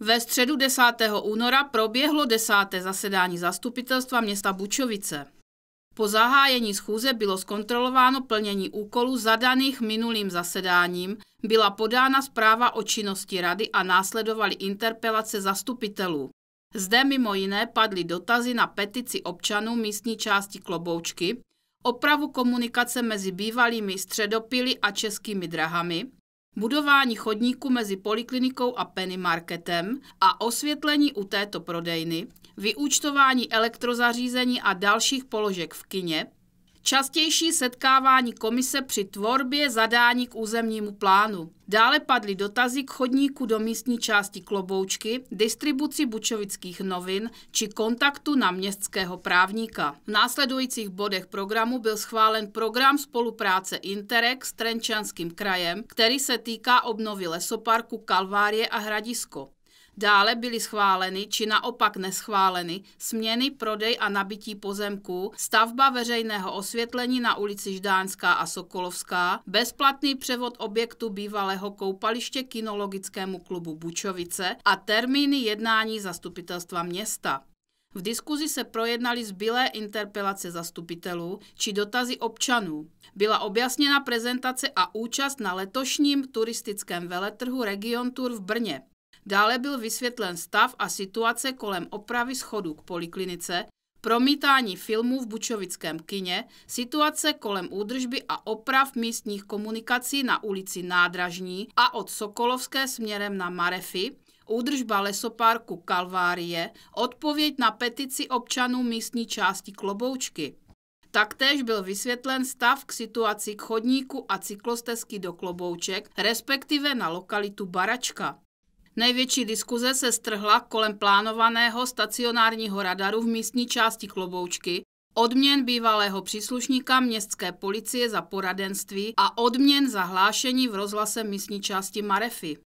Ve středu 10. února proběhlo desáté zasedání zastupitelstva města Bučovice. Po zahájení schůze bylo zkontrolováno plnění úkolů zadaných minulým zasedáním, byla podána zpráva o činnosti rady a následovaly interpelace zastupitelů. Zde mimo jiné padly dotazy na petici občanů místní části Kloboučky, opravu komunikace mezi bývalými středopily a českými drahami, budování chodníku mezi poliklinikou a penny marketem a osvětlení u této prodejny, vyúčtování elektrozařízení a dalších položek v kině, Častější setkávání komise při tvorbě zadání k územnímu plánu. Dále padly dotazy k chodníku do místní části Kloboučky, distribuci bučovických novin či kontaktu na městského právníka. V následujících bodech programu byl schválen program spolupráce Interreg s Trenčanským krajem, který se týká obnovy lesoparku Kalvárie a Hradisko. Dále byly schváleny či naopak neschváleny směny, prodej a nabití pozemků, stavba veřejného osvětlení na ulici Ždánská a Sokolovská, bezplatný převod objektu bývalého koupaliště kinologickému klubu Bučovice a termíny jednání zastupitelstva města. V diskuzi se projednaly zbylé interpelace zastupitelů či dotazy občanů. Byla objasněna prezentace a účast na letošním turistickém veletrhu Region Tour v Brně. Dále byl vysvětlen stav a situace kolem opravy schodu k poliklinice, promítání filmů v Bučovickém kině, situace kolem údržby a oprav místních komunikací na ulici Nádražní a od Sokolovské směrem na Marefy, údržba lesopárku Kalvárie, odpověď na petici občanů místní části Kloboučky. Taktéž byl vysvětlen stav k situaci k chodníku a cyklostezky do Klobouček, respektive na lokalitu Baračka. Největší diskuze se strhla kolem plánovaného stacionárního radaru v místní části Kloboučky, odměn bývalého příslušníka městské policie za poradenství a odměn za hlášení v rozhlase místní části Marefy.